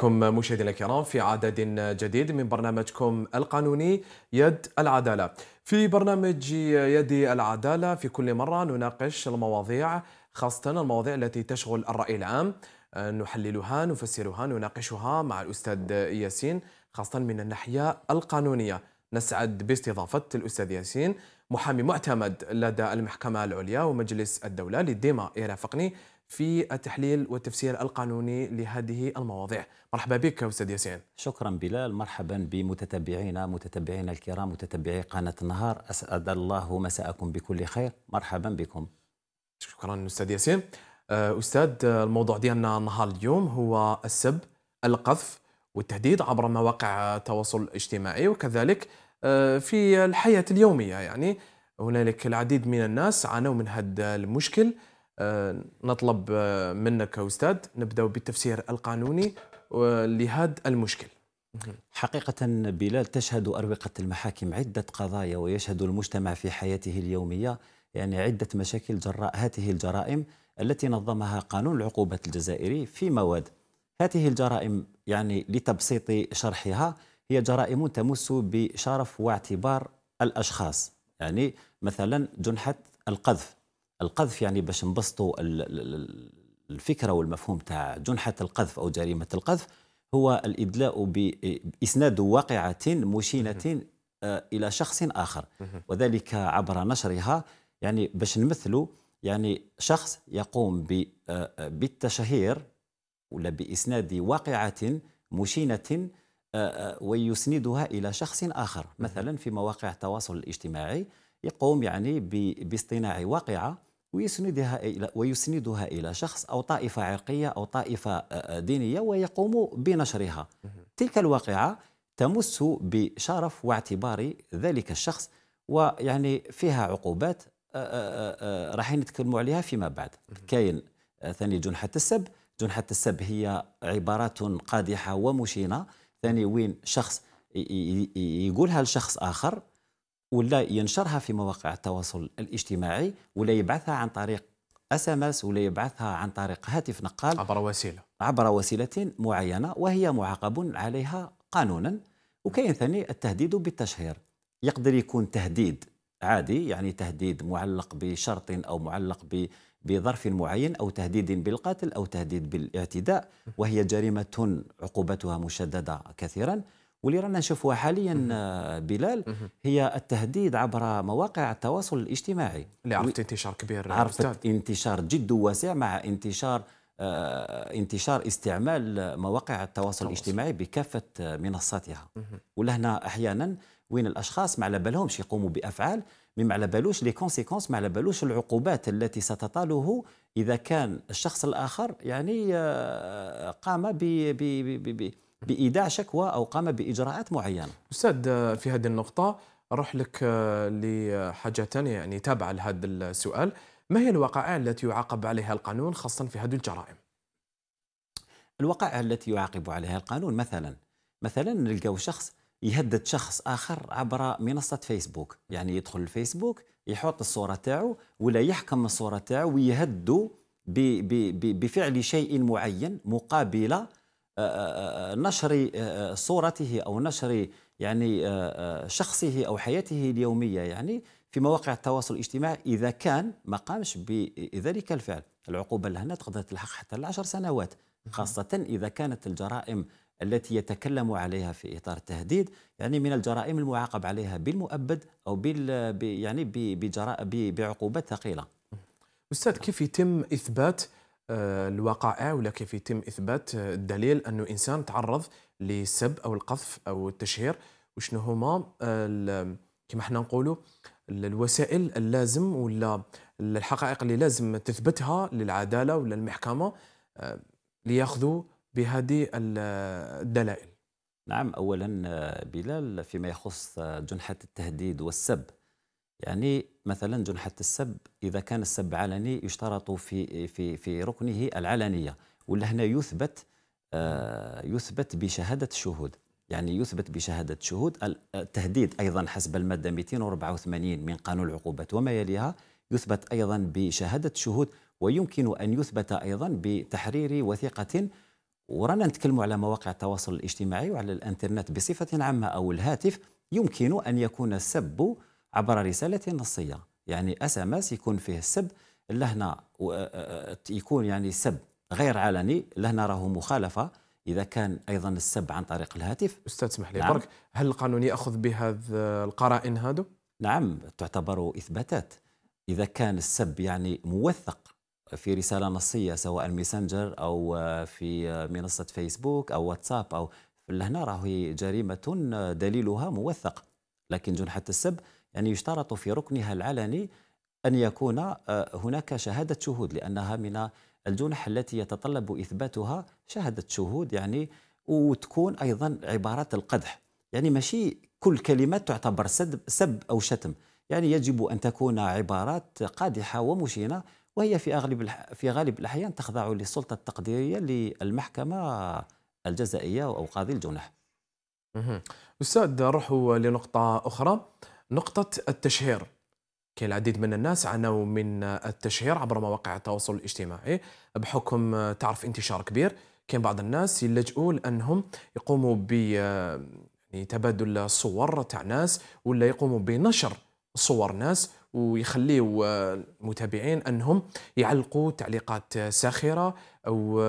بكم مشاهدينا الكرام في عدد جديد من برنامجكم القانوني يد العداله. في برنامج يد العداله في كل مره نناقش المواضيع خاصه المواضيع التي تشغل الراي العام نحللها نفسرها نناقشها مع الاستاذ ياسين خاصه من الناحيه القانونيه. نسعد باستضافه الاستاذ ياسين محامي معتمد لدى المحكمه العليا ومجلس الدوله للديما يرافقني في التحليل والتفسير القانوني لهذه المواضيع مرحبا بك أستاذ ياسين شكرا بلال مرحبا بمتتبعينا متتبعينا الكرام متتبعي قناة النهار أسعد الله مساءكم بكل خير مرحبا بكم شكرا أستاذ ياسين آه، أستاذ آه، الموضوع ديالنا النهار اليوم هو السب القذف والتهديد عبر مواقع التواصل الاجتماعي وكذلك آه، في الحياة اليومية يعني هنالك العديد من الناس عانوا من هذا المشكل آه، نطلب آه، منك استاذ نبدا بالتفسير القانوني لهذا المشكل حقيقة بلال تشهد أروقة المحاكم عدة قضايا ويشهد المجتمع في حياته اليومية يعني عدة مشاكل جراء هذه الجرائم التي نظمها قانون العقوبات الجزائري في مواد هذه الجرائم يعني لتبسيط شرحها هي جرائم تمس بشرف واعتبار الأشخاص يعني مثلا جنحة القذف القذف يعني باش نبسطوا الفكره والمفهوم تاع جنحه القذف او جريمه القذف هو الادلاء باسناد واقعه مشينه آه، الى شخص اخر وذلك عبر نشرها يعني باش نمثلوا يعني شخص يقوم آه، آه، بالتشهير ولا باسناد واقعه مشينه ويسندها الى شخص اخر مثلا في مواقع التواصل الاجتماعي يقوم يعني باصطناع واقعه ويسندها إلى ويسندها إلى شخص أو طائفة عرقية أو طائفة آه، آه، دينية ويقوم بنشرها تلك الواقعة تمس بشرف واعتبار ذلك الشخص ويعني فيها عقوبات آه، راح نتكلموا عليها فيما بعد كاين ثاني جنحة السب جنحة السب هي عبارات قادحة ومشينة ثاني وين شخص يقولها لشخص آخر ولا ينشرها في مواقع التواصل الاجتماعي ولا يبعثها عن طريق اس ام اس ولا يبعثها عن طريق هاتف نقال عبر وسيله عبر وسيله معينه وهي معاقب عليها قانونا وكاين ثاني التهديد بالتشهير يقدر يكون تهديد عادي يعني تهديد معلق بشرط او معلق بظرف معين او تهديد بالقتل او تهديد بالاعتداء وهي جريمه عقوبتها مشدده كثيرا واللي رانا نشوفوها حاليا آه، بلال هي التهديد عبر مواقع التواصل الاجتماعي اللي عرفت انتشار كبير عرفت أستاذ. انتشار جد واسع مع انتشار آه، انتشار استعمال مواقع التواصل الاجتماعي بكافه آه، منصاتها ولهنا احيانا وين الاشخاص ما على بالهمش يقوموا بافعال ما على بالوش لي كونسيكونس ما على بالوش العقوبات التي ستطاله اذا كان الشخص الاخر يعني قام ب بايداع شكوى او قام باجراءات معينه. استاذ في هذه النقطه اروح لك لحاجه ثانيه يعني تابعه لهذا السؤال، ما هي الوقائع التي يعاقب عليها القانون خاصه في هذه الجرائم؟ الوقائع التي يعاقب عليها القانون مثلا مثلا نلقاو شخص يهدد شخص اخر عبر منصه فيسبوك، يعني يدخل الفيسبوك يحط الصوره تاعو ولا يحكم الصوره تاعو ويهدو بفعل شيء معين مقابل آه، آه، آه، نشر صورته او نشر يعني شخصه او حياته اليوميه يعني في مواقع التواصل الاجتماعي اذا كان ما قامش بذلك الفعل العقوبه لهنا تقدر تلحق حتى العشر سنوات خاصه اذا كانت الجرائم التي يتكلم عليها في اطار التهديد يعني من الجرائم المعاقب عليها بالمؤبد او بال يعني بعقوبات ثقيله استاذ كيف يتم اثبات آه، الوقائع ولا كيف يتم اثبات آه، الدليل انه انسان تعرض للسب او القذف او التشهير وشنو هما آه، كما حنا نقولوا الوسائل اللازم ولا الحقائق اللي لازم تثبتها للعداله ولا المحكمه لياخذوا بهذه الدلائل. نعم اولا بلال فيما يخص جنحه التهديد والسب يعني مثلا جنحة السب إذا كان السب علني يشترط في في في ركنه العلنية ولا هنا يثبت آه، يثبت بشهادة الشهود يعني يثبت بشهادة شهود التهديد أيضا حسب المادة 284 من قانون العقوبات وما يليها يثبت أيضا بشهادة شهود ويمكن أن يثبت أيضا بتحرير وثيقة ورانا نتكلموا على مواقع التواصل الاجتماعي وعلى الانترنت بصفة عامة أو الهاتف يمكن أن يكون السب عبر رسالة نصية يعني اس ام اس يكون فيه السب لهنا يكون يعني سب غير علني لهنا راهو مخالفة اذا كان ايضا السب عن طريق الهاتف استاذ سمح لي نعم. برك هل القانون ياخذ بهذا القرائن هادو؟ نعم تعتبر اثباتات اذا كان السب يعني موثق في رساله نصيه سواء ميسنجر او في منصه فيسبوك او واتساب او لهنا راهي جريمه دليلها موثق لكن جنحه السب يعني يشترط في ركنها العلني أن يكون آه، هناك شهادة شهود لأنها من الجنح التي يتطلب إثباتها شهادة شهود يعني وتكون أيضا عبارات القدح يعني ماشي كل كلمة تعتبر سب, سب أو شتم يعني يجب أن تكون عبارات قادحة ومشينة وهي في أغلب في غالب الأحيان تخضع للسلطة التقديرية للمحكمة الجزائية أو قاضي الجنح. أستاذ نروح لنقطة أخرى نقطة التشهير العديد من الناس عانوا من التشهير عبر مواقع التواصل الاجتماعي بحكم تعرف انتشار كبير كاين بعض الناس يلجؤوا لانهم يقوموا ب يعني تبادل صور تاع ناس ولا يقوموا بنشر صور ناس ويخليوا المتابعين انهم يعلقوا تعليقات ساخره او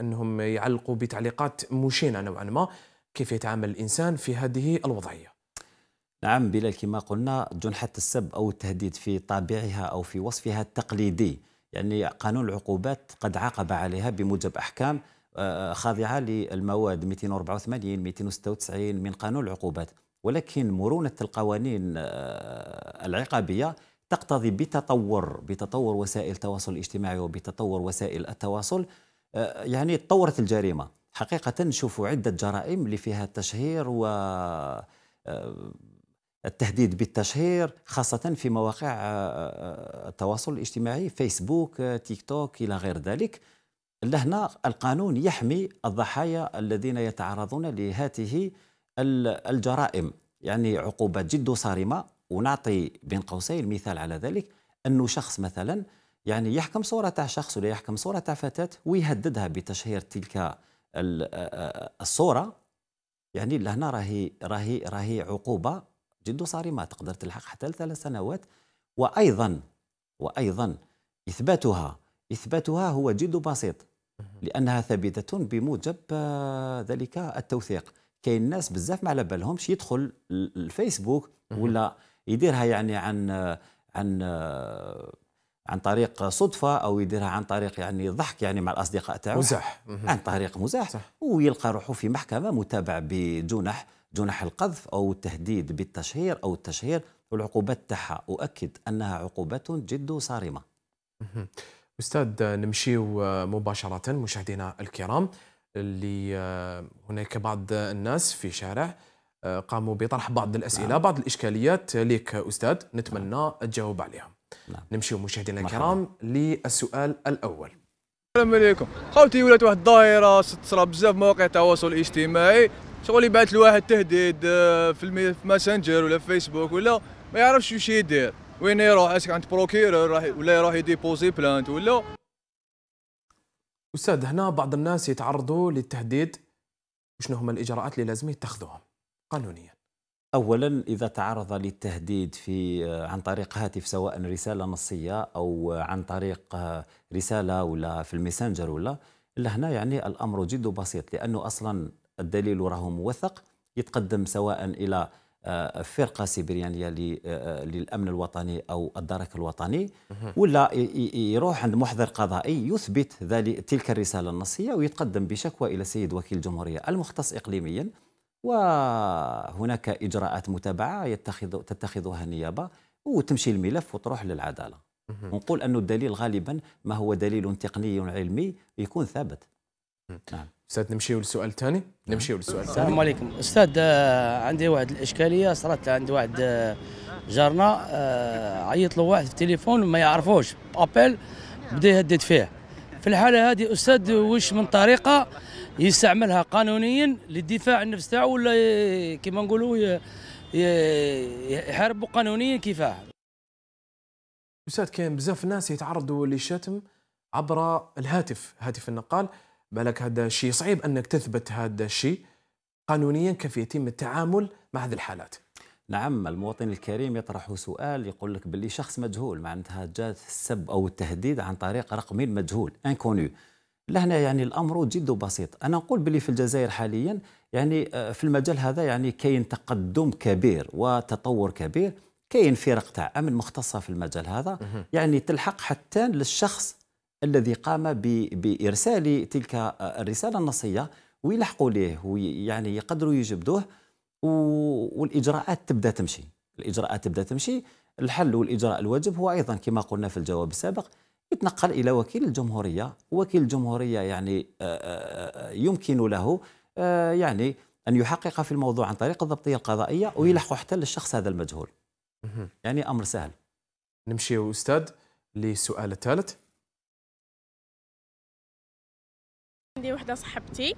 انهم يعلقوا بتعليقات مشينه نوعا ما كيف يتعامل الانسان في هذه الوضعيه نعم بلال كما قلنا جنحة السب أو التهديد في طابعها أو في وصفها التقليدي يعني قانون العقوبات قد عاقب عليها بموجب أحكام آه، آه، خاضعة للمواد 284 296 من قانون العقوبات ولكن مرونة القوانين آه، العقابية تقتضي بتطور بتطور وسائل التواصل الاجتماعي وبتطور وسائل التواصل يعني تطورت الجريمة حقيقة نشوف عدة جرائم اللي فيها التشهير و التهديد بالتشهير خاصة في مواقع آه، آه، التواصل الاجتماعي فيسبوك تيك توك إلى غير ذلك لهنا القانون يحمي الضحايا الذين يتعرضون لهاته الجرائم يعني عقوبات جد صارمة ونعطي بين قوسين مثال على ذلك أنه شخص مثلا يعني يحكم صورة تاع شخص ولا يحكم صورة تاع فتاة ويهددها بتشهير تلك آه، الصورة يعني لهنا راهي راهي راهي عقوبة جد صارمة تقدر تلحق حتى لثلاث سنوات وأيضا وأيضا إثباتها إثباتها هو جد بسيط لأنها ثابتة بموجب آه، ذلك التوثيق كاين ناس بزاف ما على بالهمش يدخل الفيسبوك ولا يديرها يعني عن عن آه، عن طريق صدفه او يديرها عن طريق يعني ضحك يعني مع الاصدقاء تاعو مزاح عن طريق مزاح صح. ويلقى روحه في محكمه متابع بجنح جنح القذف أو التهديد بالتشهير أو التشهير والعقوبات تاعها أؤكد أنها عقوبات جد صارمة أستاذ نمشيو آه، مباشرة مشاهدينا الكرام اللي آه، هناك بعض الناس في شارع آه، قاموا بطرح بعض الأسئلة نعم. بعض الإشكاليات لك أستاذ نتمنى نعم. تجاوب عليها نعم. نمشيو مشاهدينا الكرام للسؤال الأول السلام عليكم خوتي ولات واحد الظاهرة تصرا بزاف مواقع التواصل الاجتماعي شغل يبعث لواحد تهديد آه، في الماسنجر ولا في فيسبوك ولا ما يعرفش واش يدير وين يروح اسك عند بروكيرور راح ولا يروح يديبوزي بلانت ولا استاذ هنا بعض الناس يتعرضوا للتهديد وشنو هما الاجراءات اللي لازم يتخذوهم قانونيا اولا اذا تعرض للتهديد في آه، عن طريق هاتف سواء رساله نصيه او عن طريق آه، رساله ولا في الميسنجر ولا لهنا يعني الامر جد بسيط لانه اصلا الدليل راه موثق يتقدم سواء الى آه، فرقه سيبريانيه آه، للامن الوطني او الدرك الوطني ولا يروح عند محضر قضائي يثبت ذلك تلك الرساله النصيه ويتقدم بشكوى الى سيد وكيل الجمهوريه المختص اقليميا وهناك اجراءات متابعه يتخذ تتخذها النيابه وتمشي الملف وتروح للعداله ونقول أن الدليل غالبا ما هو دليل تقني علمي يكون ثابت نعم استاذ نمشيو للسؤال الثاني نمشيو للسؤال الثاني السلام عليكم استاذ آه، عندي واحد الاشكاليه صارت عند واحد آه، جارنا آه، عيط له واحد في التليفون ما يعرفوش ابل بدا يهدد فيه في الحاله هذه استاذ واش من طريقه يستعملها قانونيا للدفاع عن النفس تاعو ولا كما نقولوا يحاربوا قانونيا كيفاه استاذ كاين بزاف ناس يتعرضوا للشتم عبر الهاتف هاتف النقال بالك هذا الشيء صعيب انك تثبت هذا الشيء قانونيا كيف يتم التعامل مع هذه الحالات نعم المواطن الكريم يطرح سؤال يقول لك باللي شخص مجهول معناتها جات السب او التهديد عن طريق رقمي مجهول انكونو لهنا يعني الامر جد بسيط انا نقول باللي في الجزائر حاليا يعني آه، في المجال هذا يعني كاين تقدم كبير وتطور كبير كاين فرق تاع امن مختصه في المجال هذا يعني تلحق حتى للشخص الذي قام بإرسال تلك الرسالة النصية ويلحقوا ليه ويعني يقدروا يجبدوه والإجراءات تبدأ تمشي الإجراءات تبدأ تمشي الحل والإجراء الواجب هو أيضا كما قلنا في الجواب السابق يتنقل إلى وكيل الجمهورية وكيل الجمهورية يعني آه، آه، آه، يمكن له يعني أن يحقق في الموضوع عن طريق الضبطية القضائية ويلحقوا حتى للشخص هذا المجهول يعني أمر سهل نمشي أستاذ للسؤال الثالث عندي وحده صاحبتي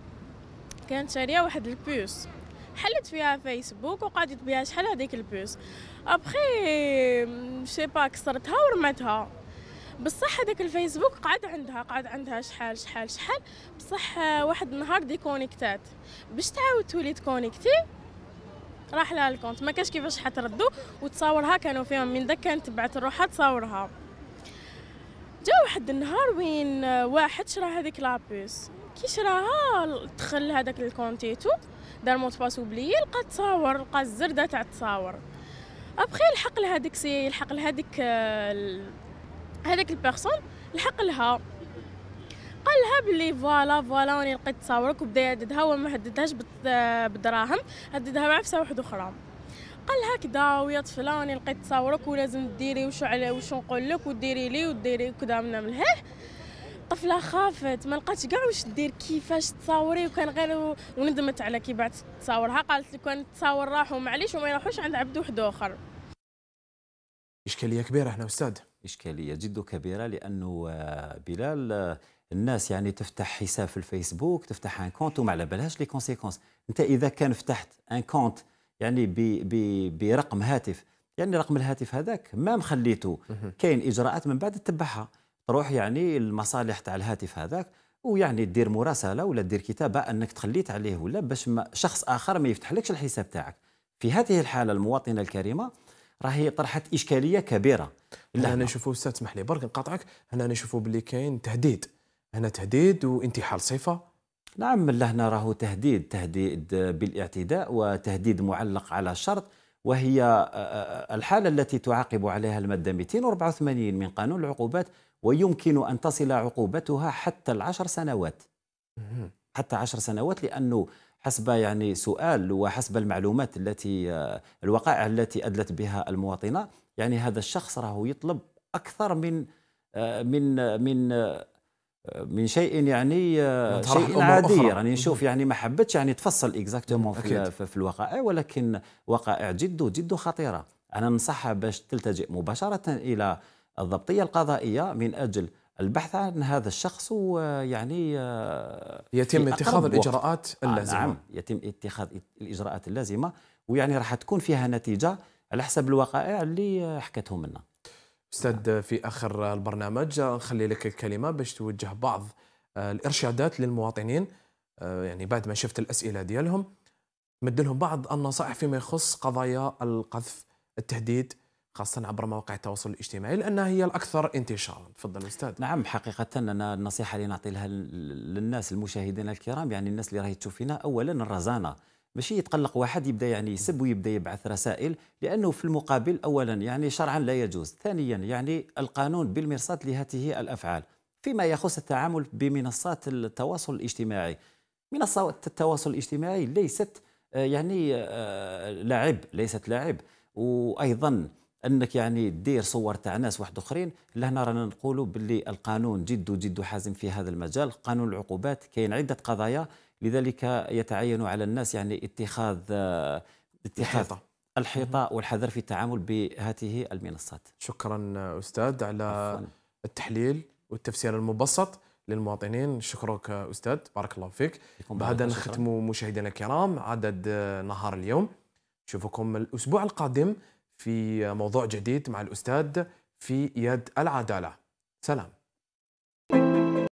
كانت شاريه واحد البوس حلت فيها فيسبوك وقعدت بها شحال هذيك البوس ابخي شي با كسرتها ورمتها بصح هذاك الفيسبوك قعد عندها قعد عندها شحال شحال شحال بصح آه، واحد النهار ديكونيكتات باش تعاود تولي تكونيكتي راح لها الكونت ما كاش كيفاش حتردو وتصاورها كانوا فيهم من داك كانت تبعت روحها تصاورها جا واحد النهار وين آه، واحد شرا هذيك لابوس كي شراها دخل هذاك الكونتيتو دار مونت باس وبلي لقى تصاور لقى الزرده تاع التصاور ابخي الحق لهذيك سي الحق لهذيك هذاك البيرسون الحق لها قال لها بلي فوالا فوالا راني لقيت تصاورك وبدا يهددها هو ما هددهاش بدراهم هددها فسا وحدة اخرى قال لها كدا ويا طفله راني لقيت تصاورك ولازم ديري وشو على وشو نقول لك وديري لي وديري كدا من هيه الطفله خافت ما لقاتش كاع واش دير كيفاش تصاوري وكان غير وندمت على كي بعت تصاورها قالت لي كان تصاور راحوا معليش وما يروحوش عند عبد واحد اخر اشكاليه كبيره هنا استاذ اشكاليه جد كبيره لانه آه، بلال آه، الناس يعني تفتح حساب في الفيسبوك تفتح ان كونت وما على بالهاش لي كونسيكونس انت اذا كان فتحت ان كونت يعني بي بي برقم هاتف يعني رقم الهاتف هذاك ما مخليته كاين اجراءات من بعد تتبعها روح يعني المصالح تاع الهاتف هذاك ويعني دير مراسله ولا دير كتابه انك تخليت عليه ولا باش ما شخص اخر ما يفتحلكش الحساب تاعك في هذه الحاله المواطنه الكريمه راهي طرحت اشكاليه كبيره هنا نشوفوا استاذ اسمح لي برك نقاطعك هنا نشوفوا بلي كاين تهديد هنا تهديد وانتحال صفه نعم لهنا راهو تهديد تهديد بالاعتداء وتهديد معلق على شرط وهي آه، آه، آه، الحاله التي تعاقب عليها الماده 284 من قانون العقوبات ويمكن أن تصل عقوبتها حتى العشر سنوات حتى عشر سنوات لأنه حسب يعني سؤال وحسب المعلومات التي آه، الوقائع التي أدلت بها المواطنة يعني هذا الشخص راه يطلب أكثر من آه، من آه، من من شيء يعني شيء عادي يعني نشوف يعني ما حبتش يعني تفصل اكزاكتومون في, في الوقائع ولكن وقائع جد جد خطيره انا ننصحها باش تلتجئ مباشره الى الضبطيه القضائيه من اجل البحث عن هذا الشخص ويعني آه، يتم اتخاذ الاجراءات آه، نعم، اللازمه نعم يتم اتخاذ الاجراءات اللازمه ويعني راح تكون فيها نتيجه على حسب الوقائع اللي حكتهم لنا استاذ في اخر البرنامج نخلي لك الكلمه باش توجه بعض آه، الارشادات للمواطنين يعني بعد ما شفت الاسئله ديالهم مد لهم بعض النصائح فيما يخص قضايا القذف التهديد خاصة عبر مواقع التواصل الاجتماعي لأنها هي الأكثر انتشارا تفضل أستاذ نعم حقيقة أنا النصيحة اللي نعطي لها للناس المشاهدين الكرام يعني الناس اللي راهي تشوفينا أولا الرزانة ماشي يتقلق واحد يبدا يعني يسب ويبدا يبعث رسائل لانه في المقابل اولا يعني شرعا لا يجوز ثانيا يعني القانون بالمرصاد لهذه الافعال فيما يخص التعامل بمنصات التواصل الاجتماعي منصات التواصل الاجتماعي ليست آه، يعني آه، لعب ليست لعب وايضا انك يعني دير صور تاع ناس واحد اخرين لهنا رانا نقولوا باللي القانون جد جد حازم في هذا المجال قانون العقوبات كاين عده قضايا لذلك يتعين على الناس يعني اتخاذ آه، اتخاذ الحيطه الحيطه والحذر في التعامل بهذه المنصات شكرا استاذ على التحليل والتفسير المبسط للمواطنين شكرك استاذ بارك الله فيك بهذا نختم مشاهدينا الكرام عدد نهار اليوم نشوفكم الاسبوع القادم في موضوع جديد مع الأستاذ في يد العدالة سلام